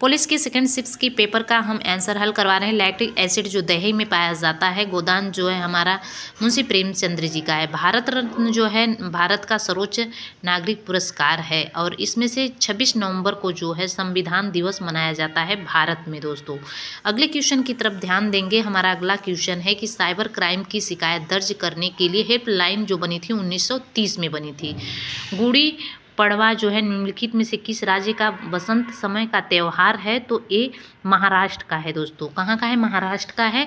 police की second shift की paper का हम आंसर हल करवा रहे हैं लैक्टिक एसिड जो दही में पाया जाता है गोदान जो है हमारा मुंशी प्रेमचंद्र जी का है भारत रत्न जो है भारत का सर्वोच्च नागरिक पुरस्कार है और इसमें से 26 नवंबर को जो है संविधान दिवस मनाया जाता है भारत में दोस्तों अगले क्वेश्चन की तरफ ध्यान देंगे हमारा अगला क्वेश्चन है कि साइबर क्राइम की शिकायत दर्ज करने के लिए हेल्पलाइन जो बनी थी उन्नीस में बनी थी गुड़ी पड़वा जो है निम्नलिखित में से किस राज्य का बसंत समय का त्यौहार है तो ये महाराष्ट्र का है दोस्तों कहाँ का है महाराष्ट्र का है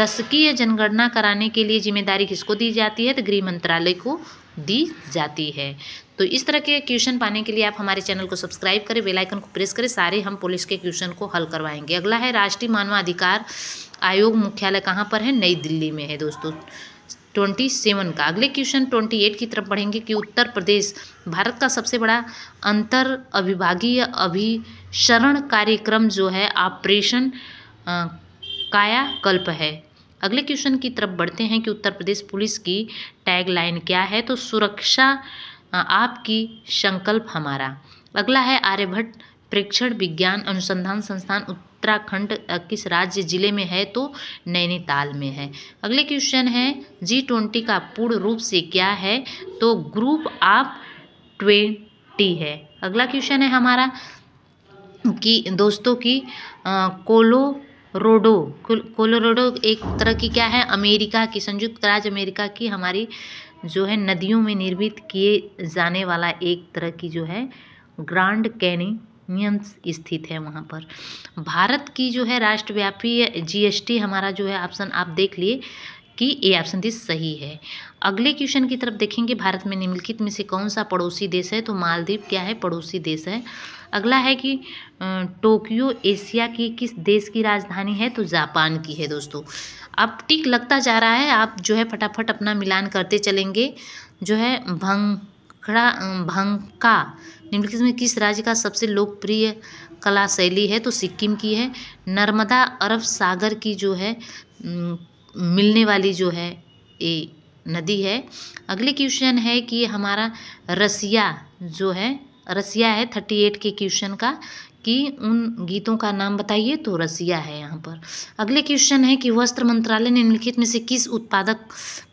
दशकीय जनगणना कराने के लिए जिम्मेदारी किसको दी जाती है तो गृह मंत्रालय को दी जाती है तो इस तरह के क्वेश्चन पाने के लिए आप हमारे चैनल को सब्सक्राइब करें बेल आइकन को प्रेस करें सारे हम पुलिस के क्वेश्चन को हल करवाएंगे अगला है राष्ट्रीय मानवाधिकार आयोग मुख्यालय कहाँ पर है नई दिल्ली में है दोस्तों ट्वेंटी सेवन का अगले क्वेश्चन ट्वेंटी एट की तरफ बढ़ेंगे कि उत्तर प्रदेश भारत का सबसे बड़ा अंतर अभिभागीय अभिशरण कार्यक्रम जो है ऑपरेशन कायाकल्प है अगले क्वेश्चन की तरफ बढ़ते हैं कि उत्तर प्रदेश पुलिस की टैगलाइन क्या है तो सुरक्षा आपकी संकल्प हमारा अगला है आर्यभट्ट प्रेक्षण विज्ञान अनुसंधान संस्थान उत्तराखंड किस राज्य जिले में है तो नैनीताल में है अगले क्वेश्चन है जी ट्वेंटी का पूर्ण रूप से क्या है तो ग्रुप ऑफ ट्वेंटी है अगला क्वेश्चन है हमारा कि दोस्तों की आ, कोलो रोडो कोलोराडो एक तरह की क्या है अमेरिका की संयुक्त राज्य अमेरिका की हमारी जो है नदियों में निर्मित किए जाने वाला एक तरह की जो है ग्रांड कैनी स्थित है वहाँ पर भारत की जो है राष्ट्रव्यापी जीएसटी हमारा जो है ऑप्शन आप देख लिए कि ए ऑप्शन दिस सही है अगले क्वेश्चन की तरफ देखेंगे भारत में निम्नलिखित में से कौन सा पड़ोसी देश है तो मालदीव क्या है पड़ोसी देश है अगला है कि टोक्यो एशिया की किस देश की राजधानी है तो जापान की है दोस्तों अब टिक लगता जा रहा है आप जो है फटाफट अपना मिलान करते चलेंगे जो है भंग भाखड़ा भांका निम्नलिखित में किस राज्य का सबसे लोकप्रिय कला शैली है तो सिक्किम की है नर्मदा अरब सागर की जो है मिलने वाली जो है ये नदी है अगले क्वेश्चन है कि हमारा रसिया जो है रसिया है थर्टी एट के क्वेश्चन का कि उन गीतों का नाम बताइए तो रसिया है यहाँ पर अगले क्वेश्चन है कि वस्त्र मंत्रालय ने निम्नलिखित में से किस उत्पादक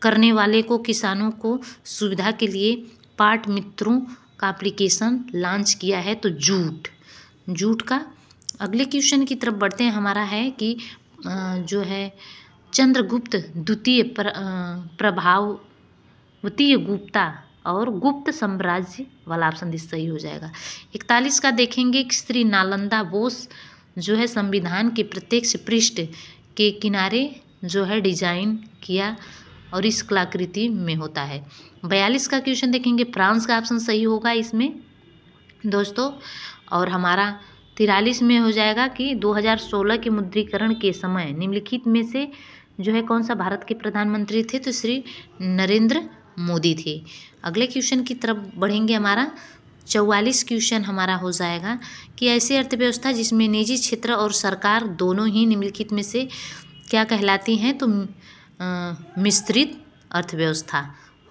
करने वाले को किसानों को सुविधा के लिए पाठ मित्रों का एप्लीकेशन लॉन्च किया है तो जूट जूट का अगले क्वेश्चन की तरफ बढ़ते हैं हमारा है कि जो है चंद्रगुप्त द्वितीय प्र, द्वितीय गुप्ता और गुप्त साम्राज्य वाला ऑप्शन सही हो जाएगा इकतालीस का देखेंगे कि श्री नालंदा बोस जो है संविधान के प्रत्यक्ष पृष्ठ के किनारे जो है डिजाइन किया और इस कलाकृति में होता है बयालीस का क्वेश्चन देखेंगे फ्रांस का ऑप्शन सही होगा इसमें दोस्तों और हमारा तिरालीस में हो जाएगा कि 2016 के मुद्रीकरण के समय निम्नलिखित में से जो है कौन सा भारत के प्रधानमंत्री थे तो श्री नरेंद्र मोदी थे अगले क्वेश्चन की तरफ बढ़ेंगे हमारा चौवालीस क्वेश्चन हमारा हो जाएगा कि ऐसी अर्थव्यवस्था जिसमें निजी क्षेत्र और सरकार दोनों ही निम्नलिखित में से क्या कहलाती हैं तो मिश्रित अर्थव्यवस्था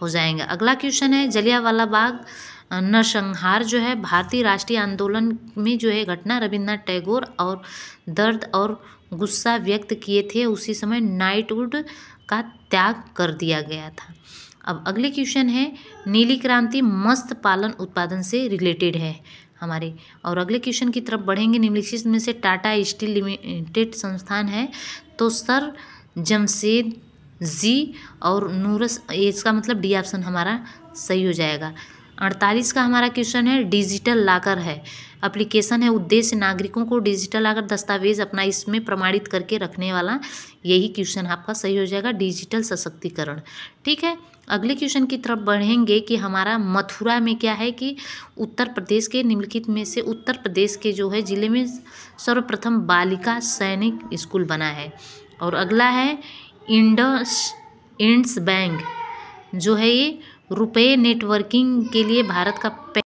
हो जाएंगे अगला क्वेश्चन है जलियावाला बाग नरसंहार जो है भारतीय राष्ट्रीय आंदोलन में जो है घटना रविन्द्रनाथ टैगोर और दर्द और गुस्सा व्यक्त किए थे उसी समय नाइटवुड का त्याग कर दिया गया था अब अगले क्वेश्चन है नीली क्रांति मस्त पालन उत्पादन से रिलेटेड है हमारे और अगले क्वेश्चन की तरफ बढ़ेंगे निम्नलिखित में से टाटा स्टील लिमिटेड संस्थान है तो सर जमशेद जी और नूरस इसका मतलब डी ऑप्शन हमारा सही हो जाएगा अड़तालीस का हमारा क्वेश्चन है डिजिटल लाकर है अप्लीकेशन है उद्देश्य नागरिकों को डिजिटल लाकर दस्तावेज अपना इसमें प्रमाणित करके रखने वाला यही क्वेश्चन आपका सही हो जाएगा डिजिटल सशक्तिकरण ठीक है अगले क्वेश्चन की तरफ बढ़ेंगे कि हमारा मथुरा में क्या है कि उत्तर प्रदेश के निम्नलिखित में से उत्तर प्रदेश के जो है ज़िले में सर्वप्रथम बालिका सैनिक स्कूल बना है और अगला है इंडस इंड्स बैंक जो है ये रुपए नेटवर्किंग के लिए भारत का